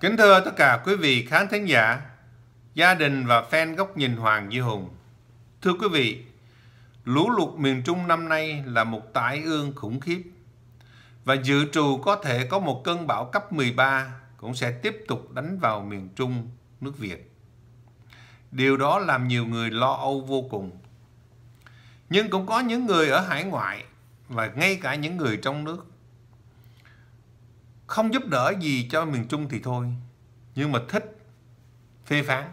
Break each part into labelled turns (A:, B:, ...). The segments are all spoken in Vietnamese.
A: Kính thưa tất cả quý vị khán thính giả, gia đình và fan góc nhìn Hoàng Duy Hùng. Thưa quý vị, lũ lụt miền Trung năm nay là một tai ương khủng khiếp và dự trù có thể có một cơn bão cấp 13 cũng sẽ tiếp tục đánh vào miền Trung nước Việt. Điều đó làm nhiều người lo âu vô cùng. Nhưng cũng có những người ở hải ngoại và ngay cả những người trong nước không giúp đỡ gì cho miền Trung thì thôi nhưng mà thích phê phán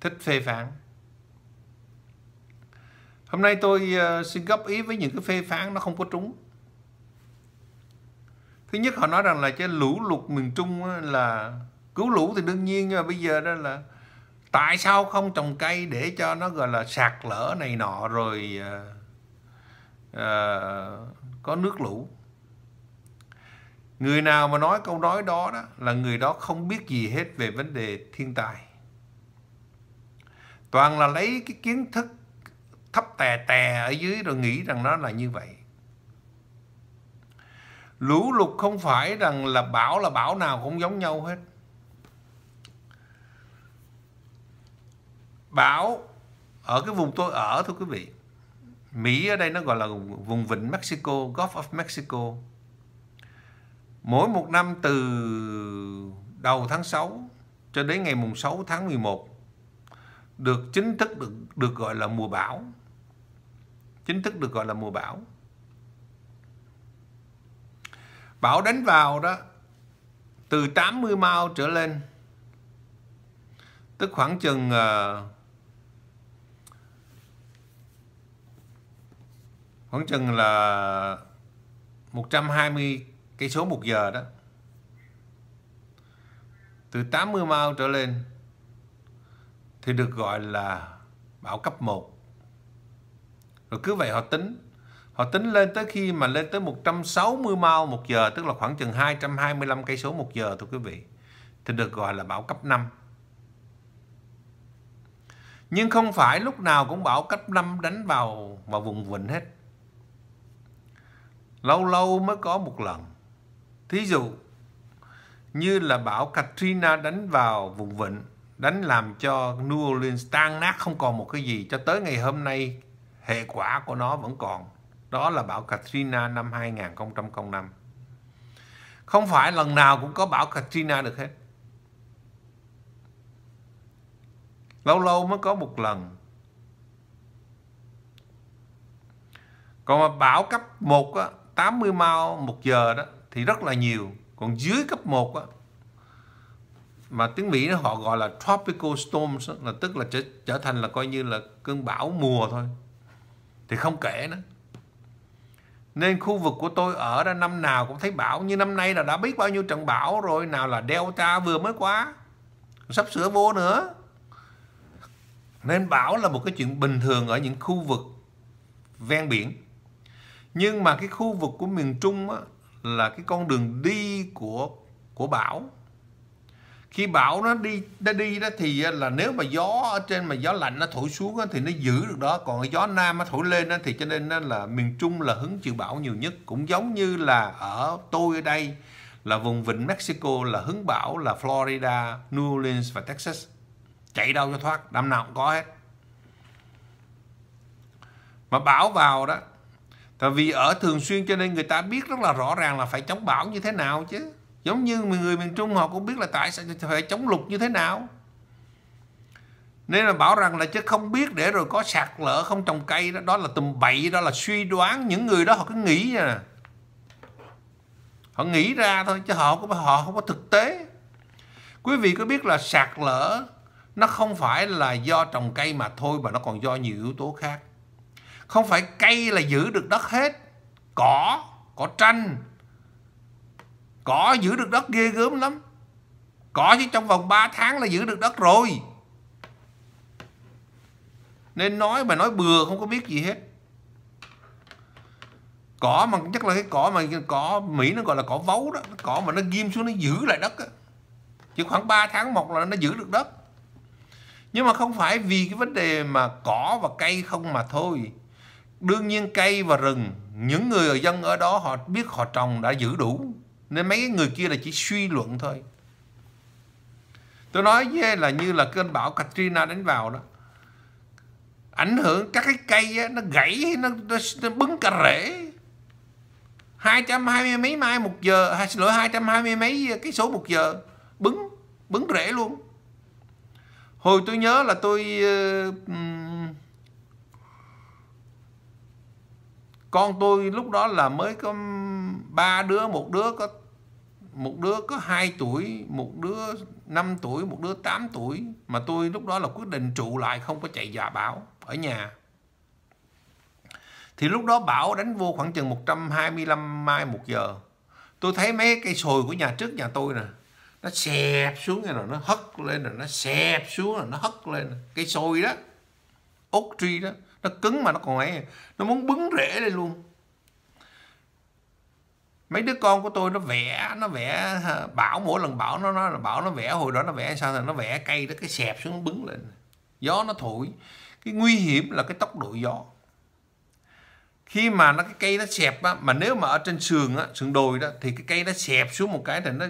A: thích phê phán hôm nay tôi ờ, xin góp ý với những cái phê phán nó không có trúng thứ nhất họ nói rằng là cái lũ lụt miền Trung là cứu lũ thì đương nhiên nhưng mà bây giờ đó là tại sao không trồng cây để cho nó gọi là sạt lở này nọ rồi uh, uh, có nước lũ Người nào mà nói câu nói đó đó là người đó không biết gì hết về vấn đề thiên tai. Toàn là lấy cái kiến thức thấp tè tè ở dưới rồi nghĩ rằng nó là như vậy. Lũ lụt không phải rằng là bão là bão nào cũng giống nhau hết. Bão ở cái vùng tôi ở thưa quý vị. Mỹ ở đây nó gọi là vùng vịnh Mexico, Gulf of Mexico Mỗi một năm từ đầu tháng 6 cho đến ngày mùng 6 tháng 11 được chính thức được được gọi là mùa bão. Chính thức được gọi là mùa bão. Bão đánh vào đó từ 80 mile trở lên tức khoảng chừng uh, khoảng chừng là 120 cái số 1 giờ đó từ 80 mile trở lên thì được gọi là bão cấp 1 rồi cứ vậy họ tính họ tính lên tới khi mà lên tới 160 mile một giờ tức là khoảng chừng 225 cây số một giờ thưa quý vị thì được gọi là bão cấp 5 nhưng không phải lúc nào cũng bão cấp 5 đánh vào vào vùng vịnh hết lâu lâu mới có một lần Thí dụ như là bão Katrina đánh vào vùng vịnh, đánh làm cho New Orleans tan nát không còn một cái gì cho tới ngày hôm nay hệ quả của nó vẫn còn. Đó là bão Katrina năm 2005. Không phải lần nào cũng có bão Katrina được hết. Lâu lâu mới có một lần. Còn mà bão cấp 1 á, 80 mile một giờ đó thì rất là nhiều còn dưới cấp 1 á, mà tiếng Mỹ nó họ gọi là tropical storms là tức là trở, trở thành là coi như là cơn bão mùa thôi thì không kể nữa nên khu vực của tôi ở ra năm nào cũng thấy bão như năm nay là đã biết bao nhiêu trận bão rồi nào là delta vừa mới quá sắp sửa vô nữa nên bão là một cái chuyện bình thường ở những khu vực ven biển nhưng mà cái khu vực của miền Trung á, là cái con đường đi của của bão khi bão nó đi nó đi đó thì là nếu mà gió ở trên mà gió lạnh nó thổi xuống thì nó giữ được đó còn gió nam nó thổi lên thì cho nên là miền trung là hứng chịu bão nhiều nhất cũng giống như là ở tôi ở đây là vùng vịnh Mexico là hứng bão là Florida, New Orleans và Texas chạy đâu cho thoát năm nào cũng có hết mà bão vào đó và vì ở thường xuyên cho nên người ta biết rất là rõ ràng là phải chống bão như thế nào chứ giống như người miền trung họ cũng biết là tại sao phải chống lụt như thế nào nên là bảo rằng là chứ không biết để rồi có sạt lở không trồng cây đó đó là tùm bậy đó là suy đoán những người đó họ cứ nghĩ nha à. họ nghĩ ra thôi chứ họ cũng họ không có thực tế quý vị có biết là sạt lở nó không phải là do trồng cây mà thôi mà nó còn do nhiều yếu tố khác không phải cây là giữ được đất hết cỏ cỏ tranh cỏ giữ được đất ghê gớm lắm cỏ chỉ trong vòng 3 tháng là giữ được đất rồi nên nói mà nói bừa không có biết gì hết cỏ mà chắc là cái cỏ mà cỏ mỹ nó gọi là cỏ vấu đó cỏ mà nó ghim xuống nó giữ lại đất đó. chỉ khoảng 3 tháng một là nó giữ được đất nhưng mà không phải vì cái vấn đề mà cỏ và cây không mà thôi đương nhiên cây và rừng những người ở dân ở đó họ biết họ trồng đã giữ đủ nên mấy người kia là chỉ suy luận thôi tôi nói với là như là cơn bão Katrina đánh vào đó ảnh hưởng các cái cây á, nó gãy nó, nó, nó bứng cả rễ 220 mấy mai một giờ hay xin lỗi 220 mấy cái số một giờ bứng bứng rễ luôn hồi tôi nhớ là tôi uh, con tôi lúc đó là mới có ba đứa một đứa có một đứa có 2 tuổi một đứa 5 tuổi một đứa 8 tuổi mà tôi lúc đó là quyết định trụ lại không có chạy giả bảo ở nhà thì lúc đó bão đánh vô khoảng chừng 125 mai một giờ tôi thấy mấy cây sồi của nhà trước nhà tôi nè nó xẹp xuống rồi nó hất lên rồi nó xẹp xuống rồi nó hất lên cây sồi đó ốc tri đó nó cứng mà nó còn ấy nó muốn bứng rễ lên luôn mấy đứa con của tôi nó vẽ nó vẽ bảo mỗi lần bảo nó nó bảo nó vẽ hồi đó nó vẽ sao thì nó vẽ cây đó cái xẹp xuống bứng lên gió nó thổi cái nguy hiểm là cái tốc độ gió khi mà nó cái cây nó xẹp á, mà nếu mà ở trên sườn á, sườn đồi đó thì cái cây nó xẹp xuống một cái thì nó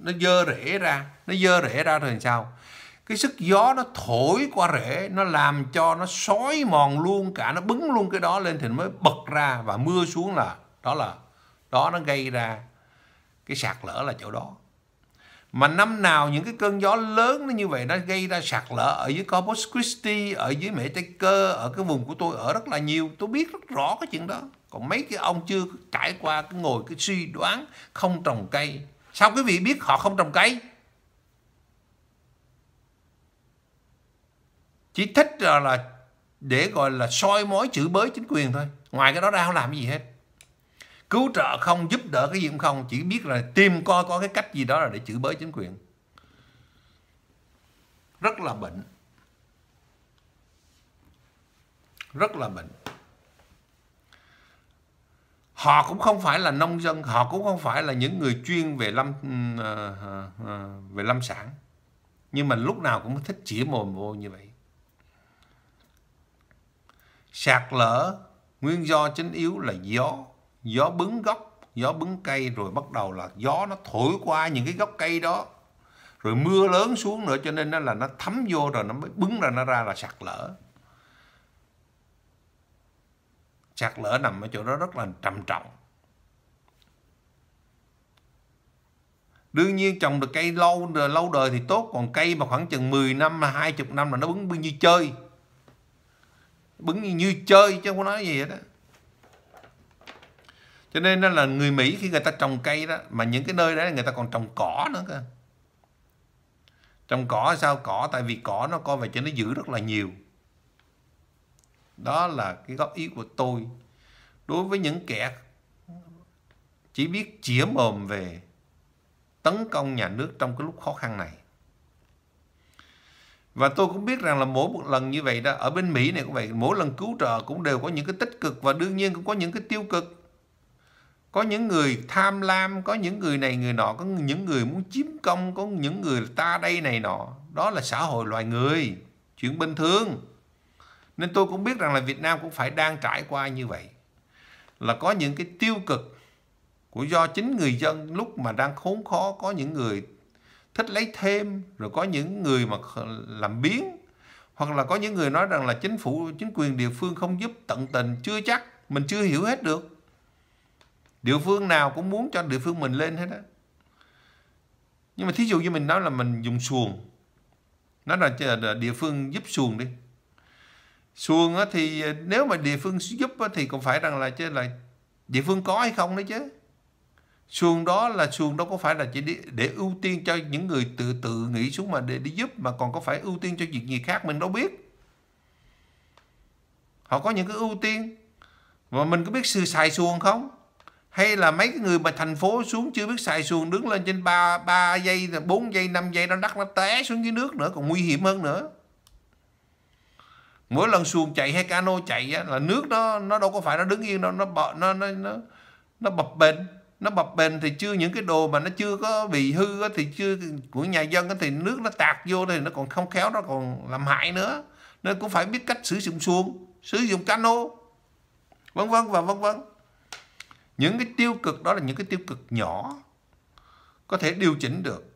A: nó dơ rễ ra nó dơ rễ ra rồi làm sao cái sức gió nó thổi qua rễ nó làm cho nó xói mòn luôn cả nó bứng luôn cái đó lên thì nó mới bật ra và mưa xuống là đó là đó nó gây ra cái sạt lở là chỗ đó mà năm nào những cái cơn gió lớn nó như vậy nó gây ra sạt lở ở dưới Corpus Christi ở dưới mẹ Tây Cơ ở cái vùng của tôi ở rất là nhiều tôi biết rất rõ cái chuyện đó còn mấy cái ông chưa trải qua cái ngồi cái suy đoán không trồng cây sao quý vị biết họ không trồng cây chỉ thích là để gọi là soi mối chữ bới chính quyền thôi ngoài cái đó ra không làm gì hết cứu trợ không giúp đỡ cái gì cũng không chỉ biết là tìm coi có cái cách gì đó là để chữ bới chính quyền rất là bệnh rất là bệnh họ cũng không phải là nông dân họ cũng không phải là những người chuyên về lâm ừ, ờ, ờ, ờ, về lâm sản nhưng mà lúc nào cũng thích chỉ mồm vô như vậy Sạt lở, nguyên do chính yếu là gió, gió bứng gốc, gió bứng cây rồi bắt đầu là gió nó thổi qua những cái gốc cây đó. Rồi mưa lớn xuống nữa cho nên nó là nó thấm vô rồi nó mới bứng ra nó ra là sạt lở. Sạt lở nằm ở chỗ đó rất là trầm trọng. Đương nhiên trồng được cây lâu lâu đời thì tốt Còn cây mà khoảng chừng 10 năm là 20 năm là nó bứng bao như chơi bứng như, như chơi chứ không nói gì hết đó cho nên đó là người Mỹ khi người ta trồng cây đó mà những cái nơi đó người ta còn trồng cỏ nữa cơ trồng cỏ sao cỏ tại vì cỏ nó coi về cho nó giữ rất là nhiều đó là cái góp ý của tôi đối với những kẻ chỉ biết chĩa mồm về tấn công nhà nước trong cái lúc khó khăn này và tôi cũng biết rằng là mỗi một lần như vậy đó, ở bên Mỹ này cũng vậy, mỗi lần cứu trợ cũng đều có những cái tích cực và đương nhiên cũng có những cái tiêu cực. Có những người tham lam, có những người này người nọ, có những người muốn chiếm công, có những người ta đây này nọ. Đó là xã hội loài người, chuyện bình thường. Nên tôi cũng biết rằng là Việt Nam cũng phải đang trải qua như vậy. Là có những cái tiêu cực của do chính người dân lúc mà đang khốn khó có những người thích lấy thêm rồi có những người mà làm biến hoặc là có những người nói rằng là chính phủ chính quyền địa phương không giúp tận tình chưa chắc mình chưa hiểu hết được địa phương nào cũng muốn cho địa phương mình lên hết á nhưng mà thí dụ như mình nói là mình dùng xuồng nói là địa phương giúp xuồng đi xuồng thì à, nếu mà địa phương giúp thì cũng phải rằng là chứ là địa phương có hay không đấy chứ xuồng đó là xuồng đâu có phải là chỉ để, để ưu tiên cho những người tự tự nghĩ xuống mà để đi giúp mà còn có phải ưu tiên cho việc gì khác mình đâu biết họ có những cái ưu tiên và mình có biết sự xài xuồng không hay là mấy cái người mà thành phố xuống chưa biết xài xuồng đứng lên trên 3, 3 giây 4 giây 5 giây nó đắt nó té xuống dưới nước nữa còn nguy hiểm hơn nữa mỗi lần xuồng chạy hay cano chạy là nước nó nó đâu có phải nó đứng yên đâu nó nó nó nó, nó bập bênh nó bập bềnh thì chưa những cái đồ mà nó chưa có bị hư thì chưa của nhà dân thì nước nó tạt vô thì nó còn không khéo nó còn làm hại nữa nên cũng phải biết cách sử dụng xuồng sử dụng cano vân vân và vân vân những cái tiêu cực đó là những cái tiêu cực nhỏ có thể điều chỉnh được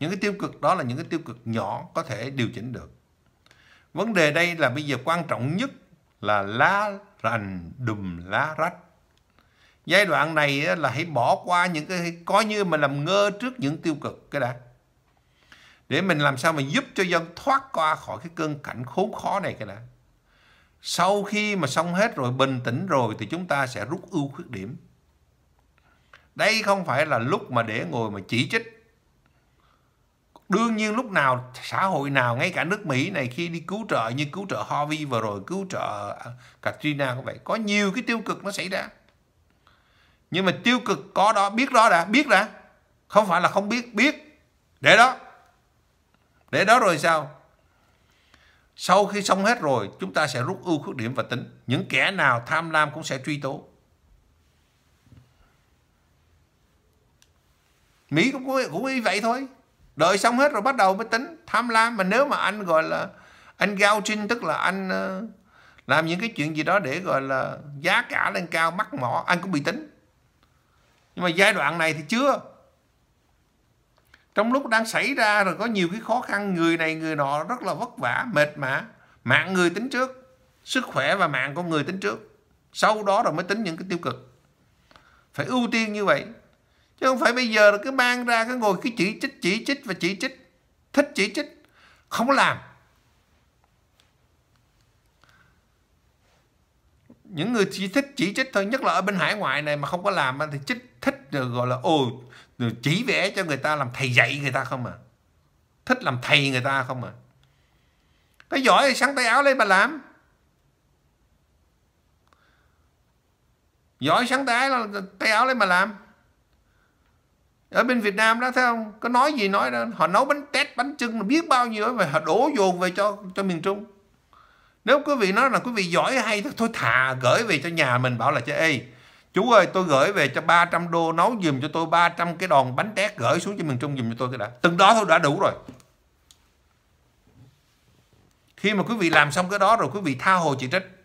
A: những cái tiêu cực đó là những cái tiêu cực nhỏ có thể điều chỉnh được vấn đề đây là bây giờ quan trọng nhất là lá rành đùm lá rách giai đoạn này là hãy bỏ qua những cái coi như mình làm ngơ trước những tiêu cực cái đã để mình làm sao mà giúp cho dân thoát qua khỏi cái cơn cảnh khốn khó này cái đã sau khi mà xong hết rồi bình tĩnh rồi thì chúng ta sẽ rút ưu khuyết điểm đây không phải là lúc mà để ngồi mà chỉ trích đương nhiên lúc nào xã hội nào ngay cả nước mỹ này khi đi cứu trợ như cứu trợ harvey vừa rồi cứu trợ à, katrina cũng vậy có nhiều cái tiêu cực nó xảy ra nhưng mà tiêu cực có đó biết đó đã biết đã không phải là không biết biết để đó để đó rồi sao sau khi xong hết rồi chúng ta sẽ rút ưu khuyết điểm và tính những kẻ nào tham lam cũng sẽ truy tố mỹ cũng cũng như vậy thôi đợi xong hết rồi bắt đầu mới tính tham lam mà nếu mà anh gọi là anh gao trinh tức là anh ờ, làm những cái chuyện gì đó để gọi là giá cả lên cao mắc mỏ anh cũng bị tính nhưng mà giai đoạn này thì chưa trong lúc đang xảy ra rồi có nhiều cái khó khăn người này người nọ rất là vất vả mệt mã mạng người tính trước sức khỏe và mạng của người tính trước sau đó rồi mới tính những cái tiêu cực phải ưu tiên như vậy chứ không phải bây giờ là cứ mang ra cái ngồi cái chỉ trích chỉ trích và chỉ trích thích chỉ trích không làm những người chỉ thích chỉ trích thôi nhất là ở bên hải ngoại này mà không có làm thì chích thích rồi gọi là ồ rồi chỉ vẽ cho người ta làm thầy dạy người ta không à thích làm thầy người ta không à cái giỏi thì sắn tay áo lên mà làm giỏi sáng tay áo tay áo lên mà làm ở bên Việt Nam đó thấy không có nói gì nói đó họ nấu bánh tét bánh trưng biết bao nhiêu mà họ đổ dồn về cho cho miền Trung nếu quý vị nói là quý vị giỏi hay thôi thà gửi về cho nhà mình bảo là cho ê chú ơi tôi gửi về cho 300 đô nấu dùm cho tôi 300 cái đòn bánh tét gửi xuống cho mình Trung dùm cho tôi cái đã. Từng đó thôi đã đủ rồi. Khi mà quý vị làm xong cái đó rồi quý vị tha hồ chỉ trích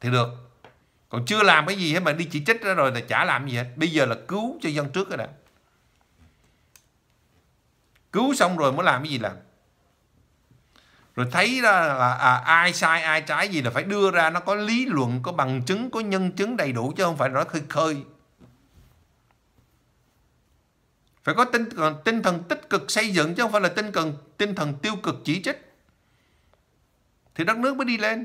A: thì được. Còn chưa làm cái gì hết mà đi chỉ trích ra rồi là chả làm gì hết. Bây giờ là cứu cho dân trước cái đã. Cứu xong rồi mới làm cái gì làm rồi thấy ra là à, ai sai ai trái gì là phải đưa ra nó có lý luận có bằng chứng có nhân chứng đầy đủ chứ không phải nói khơi khơi phải có tinh tinh thần tích cực xây dựng chứ không phải là tinh thần tinh thần tiêu cực chỉ trích thì đất nước mới đi lên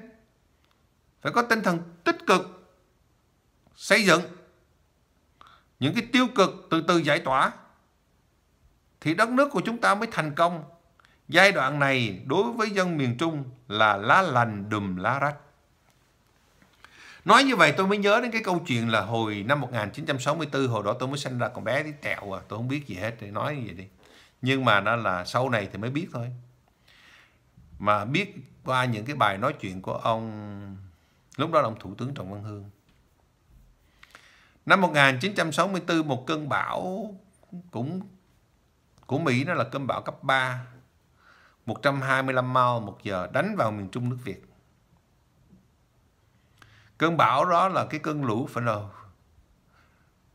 A: phải có tinh thần tích cực xây dựng những cái tiêu cực từ từ giải tỏa thì đất nước của chúng ta mới thành công Giai đoạn này đối với dân miền Trung là lá lành đùm lá rách. Nói như vậy tôi mới nhớ đến cái câu chuyện là hồi năm 1964, hồi đó tôi mới sinh ra con bé tí tẹo à, tôi không biết gì hết, thì nói như vậy đi. Nhưng mà nó là sau này thì mới biết thôi. Mà biết qua những cái bài nói chuyện của ông, lúc đó là ông Thủ tướng Trần Văn Hương. Năm 1964, một cơn bão cũng của Mỹ nó là cơn bão cấp 3 125 mile một giờ đánh vào miền trung nước Việt. Cơn bão đó là cái cơn lũ phải là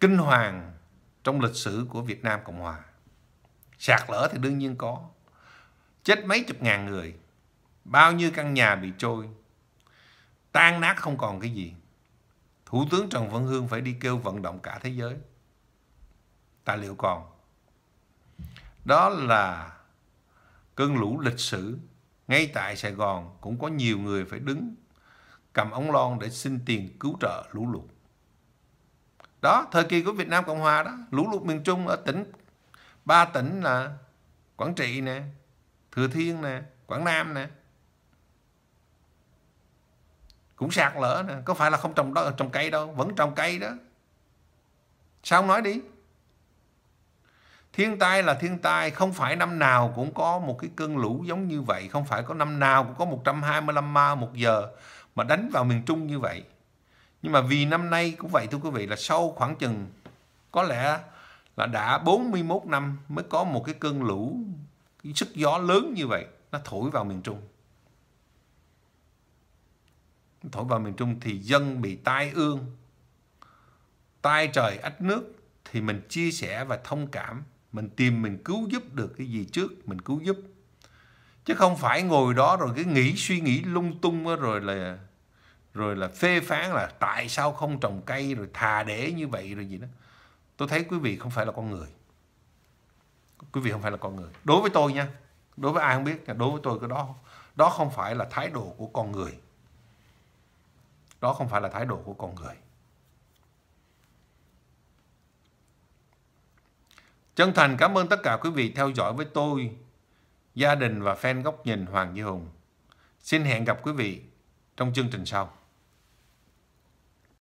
A: kinh hoàng trong lịch sử của Việt Nam Cộng Hòa. Sạt lở thì đương nhiên có. Chết mấy chục ngàn người. Bao nhiêu căn nhà bị trôi. Tan nát không còn cái gì. Thủ tướng Trần Văn Hương phải đi kêu vận động cả thế giới. Tài liệu còn. Đó là Cơn lũ lịch sử ngay tại Sài Gòn cũng có nhiều người phải đứng cầm ống lon để xin tiền cứu trợ lũ lụt. Đó, thời kỳ của Việt Nam Cộng Hòa đó, lũ lụt miền Trung ở tỉnh, ba tỉnh là Quảng Trị nè, Thừa Thiên nè, Quảng Nam nè. Cũng sạt lở nè, có phải là không trồng đó, trồng cây đâu, vẫn trồng cây đó. Sao không nói đi? thiên tai là thiên tai không phải năm nào cũng có một cái cơn lũ giống như vậy không phải có năm nào cũng có 125 ma một giờ mà đánh vào miền Trung như vậy nhưng mà vì năm nay cũng vậy thưa quý vị là sau khoảng chừng có lẽ là đã 41 năm mới có một cái cơn lũ cái sức gió lớn như vậy nó thổi vào miền Trung thổi vào miền Trung thì dân bị tai ương tai trời ách nước thì mình chia sẻ và thông cảm mình tìm mình cứu giúp được cái gì trước mình cứu giúp chứ không phải ngồi đó rồi cái nghĩ suy nghĩ lung tung rồi là rồi là phê phán là tại sao không trồng cây rồi thà để như vậy rồi gì đó tôi thấy quý vị không phải là con người quý vị không phải là con người đối với tôi nha đối với ai không biết đối với tôi cái đó đó không phải là thái độ của con người đó không phải là thái độ của con người Chân thành cảm ơn tất cả quý vị theo dõi với tôi, gia đình và fan góc nhìn Hoàng Duy Hùng. Xin hẹn gặp quý vị trong chương trình sau.